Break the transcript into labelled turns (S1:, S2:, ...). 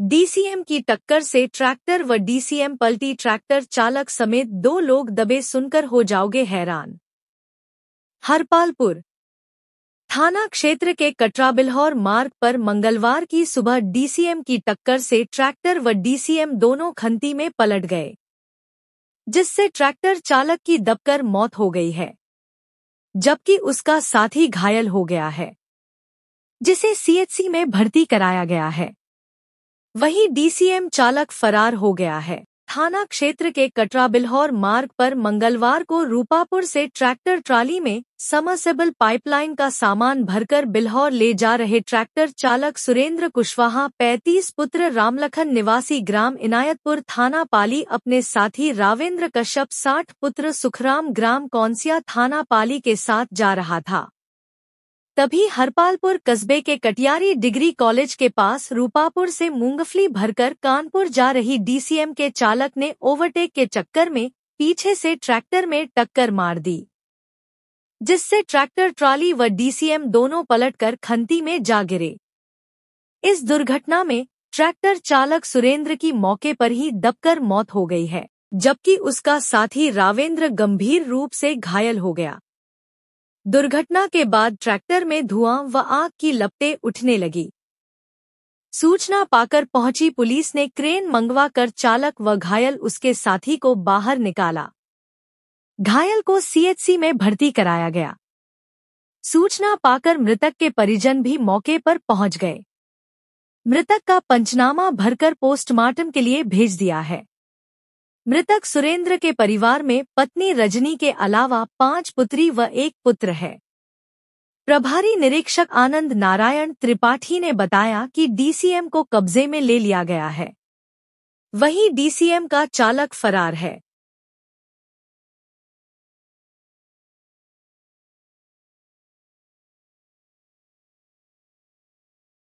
S1: DCM की टक्कर से ट्रैक्टर व डीसीएम पलटी ट्रैक्टर चालक समेत दो लोग दबे सुनकर हो जाओगे हैरान हरपालपुर थाना क्षेत्र के कटरा बिल्हौर मार्ग पर मंगलवार की सुबह डीसीएम की टक्कर से ट्रैक्टर व डीसीएम दोनों खंती में पलट गए जिससे ट्रैक्टर चालक की दबकर मौत हो गई है जबकि उसका साथी घायल हो गया है जिसे सीएचसी में भर्ती कराया गया है वहीं डीसीएम चालक फरार हो गया है थाना क्षेत्र के कटरा बिल्हौर मार्ग पर मंगलवार को रूपापुर से ट्रैक्टर ट्राली में समरसेबल पाइपलाइन का सामान भरकर बिल्हौर ले जा रहे ट्रैक्टर चालक सुरेंद्र कुशवाहा 35 पुत्र रामलखन निवासी ग्राम इनायतपुर थाना पाली अपने साथी रावेंद्र कश्यप 60 पुत्र सुखराम ग्राम कौनसिया थाना पाली के साथ जा रहा था तभी हरपालपुर कस्बे के कटियारी डिग्री कॉलेज के पास रूपापुर से मूंगफली भरकर कानपुर जा रही डीसीएम के चालक ने ओवरटेक के चक्कर में पीछे से ट्रैक्टर में टक्कर मार दी जिससे ट्रैक्टर ट्रॉली व डीसीएम दोनों पलटकर खंती में जा गिरे इस दुर्घटना में ट्रैक्टर चालक सुरेंद्र की मौके पर ही दबकर मौत हो गई है जबकि उसका साथी रावेंद्र गंभीर रूप से घायल हो गया दुर्घटना के बाद ट्रैक्टर में धुआं व आग की लपटें उठने लगी सूचना पाकर पहुंची पुलिस ने क्रेन मंगवा कर चालक व घायल उसके साथी को बाहर निकाला घायल को सीएचसी में भर्ती कराया गया सूचना पाकर मृतक के परिजन भी मौके पर पहुंच गए मृतक का पंचनामा भरकर पोस्टमार्टम के लिए भेज दिया है मृतक सुरेंद्र के परिवार में पत्नी रजनी के अलावा पांच पुत्री व एक पुत्र है प्रभारी निरीक्षक आनंद नारायण त्रिपाठी ने बताया कि डीसीएम को कब्जे में ले लिया गया है वहीं डीसीएम का चालक फरार है